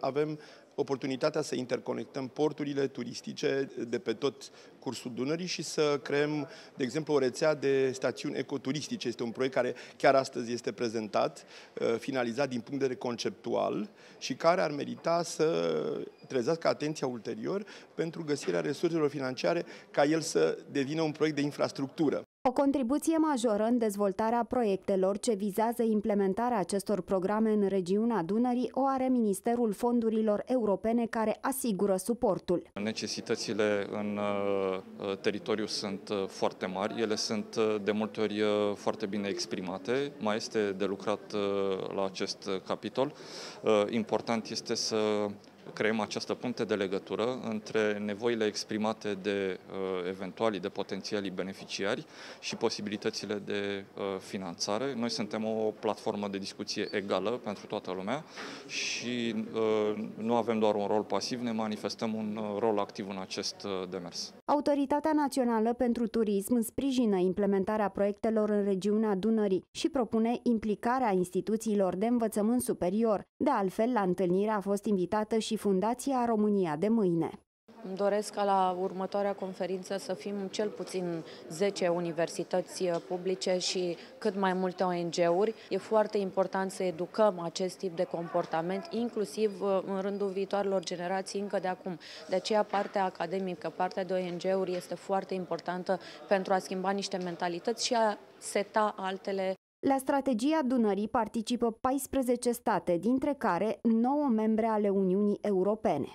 Avem oportunitatea să interconectăm porturile turistice de pe tot cursul Dunării și să creăm, de exemplu, o rețea de stațiuni ecoturistice. Este un proiect care chiar astăzi este prezentat, uh, finalizat din punct de vedere conceptual și care ar merita să trezească atenția ulterior pentru găsirea resurselor financiare ca el să devină un proiect de infrastructură. O contribuție majoră în dezvoltarea proiectelor ce vizează implementarea acestor programe în regiunea Dunării o are Ministerul Fondurilor Europene care asigură suportul. Necesitățile în uh, uh, teritoriu sunt uh, foarte mari, ele sunt de multe ori foarte bine exprimate, mai este de lucrat la acest capitol. Important este să creăm această punte de legătură între nevoile exprimate de uh, eventualii, de potențialii beneficiari și posibilitățile de uh, finanțare. Noi suntem o platformă de discuție egală pentru toată lumea și uh, nu avem doar un rol pasiv, ne manifestăm un uh, rol activ în acest uh, demers. Autoritatea Națională pentru Turism sprijină implementarea proiectelor în regiunea Dunării și propune implicarea instituțiilor de învățământ superior. De altfel, la întâlnire a fost invitată și Fundația România de Mâine. Îmi doresc ca la următoarea conferință să fim cel puțin 10 universități uh, publice și cât mai multe ONG-uri. E foarte important să educăm acest tip de comportament, inclusiv uh, în rândul viitoarelor generații încă de acum. De aceea partea academică, partea de ONG-uri este foarte importantă pentru a schimba niște mentalități și a seta altele la strategia Dunării participă 14 state, dintre care 9 membre ale Uniunii Europene.